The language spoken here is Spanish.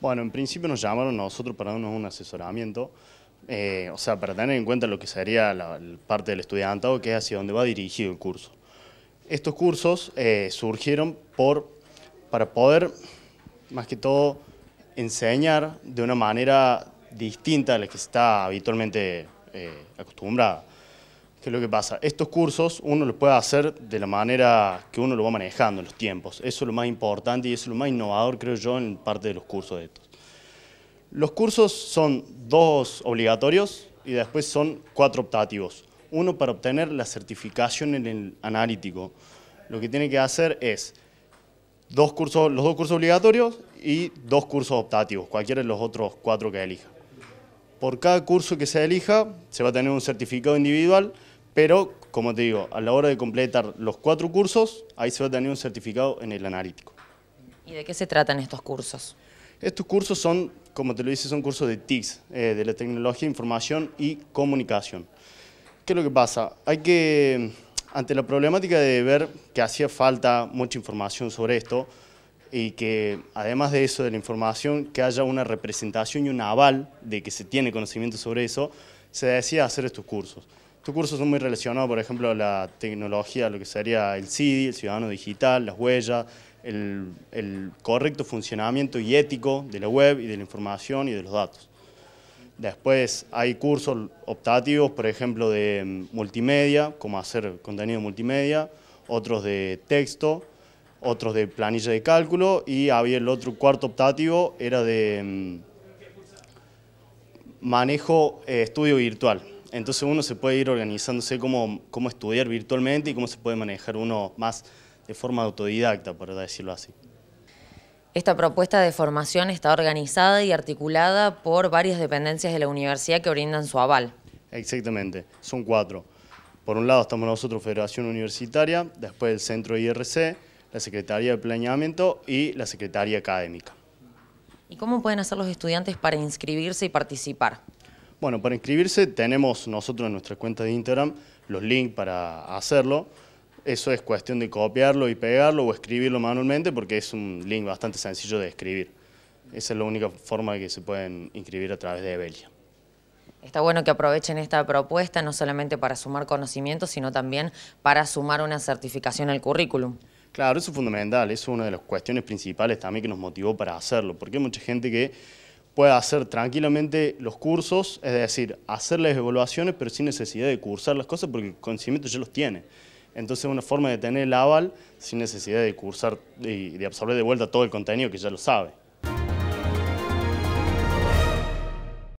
Bueno, en principio nos llamaron a nosotros para darnos un asesoramiento, eh, o sea, para tener en cuenta lo que sería la, parte del estudiantado, que es hacia dónde va dirigido el curso. Estos cursos eh, surgieron para poder, más que todo, enseñar de una manera distinta a la que está habitualmente eh, acostumbrada. ¿Qué es lo que pasa? Estos cursos uno los puede hacer de la manera que uno lo va manejando en los tiempos. Eso es lo más importante y eso es lo más innovador, creo yo, en parte de los cursos de estos. Los cursos son dos obligatorios y después son cuatro optativos. Uno para obtener la certificación en el analítico. Lo que tiene que hacer es dos cursos, los dos cursos obligatorios y dos cursos optativos, cualquiera de los otros cuatro que elija. Por cada curso que se elija se va a tener un certificado individual pero, como te digo, a la hora de completar los cuatro cursos, ahí se va a tener un certificado en el analítico. ¿Y de qué se tratan estos cursos? Estos cursos son, como te lo dice, son cursos de TICS, eh, de la tecnología, información y comunicación. ¿Qué es lo que pasa? Hay que, ante la problemática de ver que hacía falta mucha información sobre esto, y que además de eso, de la información, que haya una representación y un aval de que se tiene conocimiento sobre eso, se decía hacer estos cursos. Estos cursos son muy relacionados, por ejemplo, a la tecnología, lo que sería el CIDI, el ciudadano digital, las huellas, el, correcto funcionamiento y ético de la web y de la información y de los datos. Después hay cursos optativos, por ejemplo, de mm, multimedia, cómo hacer contenido multimedia, otros de texto, otros de planilla de cálculo y había el otro cuarto optativo, era de mm, manejo eh, estudio virtual. Entonces uno se puede ir organizándose cómo, estudiar virtualmente y cómo se puede manejar uno más de forma autodidacta, por decirlo así. Esta propuesta de formación está organizada y articulada por varias dependencias de la universidad que brindan su aval. Exactamente, son cuatro. Por un lado estamos nosotros, Federación Universitaria, después el Centro IRC, la Secretaría de Planeamiento y la Secretaría Académica. ¿Y cómo pueden hacer los estudiantes para inscribirse y participar? Bueno, para inscribirse tenemos nosotros en nuestra cuenta de Instagram los links para hacerlo. Eso es cuestión de copiarlo y pegarlo o escribirlo manualmente porque es un link bastante sencillo de escribir. Esa es la única forma que se pueden inscribir a través de Evelia. Está bueno que aprovechen esta propuesta no solamente para sumar conocimientos, sino también para sumar una certificación al currículum. Claro, eso es fundamental, es una de las cuestiones principales también que nos motivó para hacerlo, porque hay mucha gente que puede hacer tranquilamente los cursos, es decir, hacer las evaluaciones, pero sin necesidad de cursar las cosas porque el conocimiento ya los tiene. Entonces es una forma de tener el aval sin necesidad de cursar y de absorber de vuelta todo el contenido que ya lo sabe.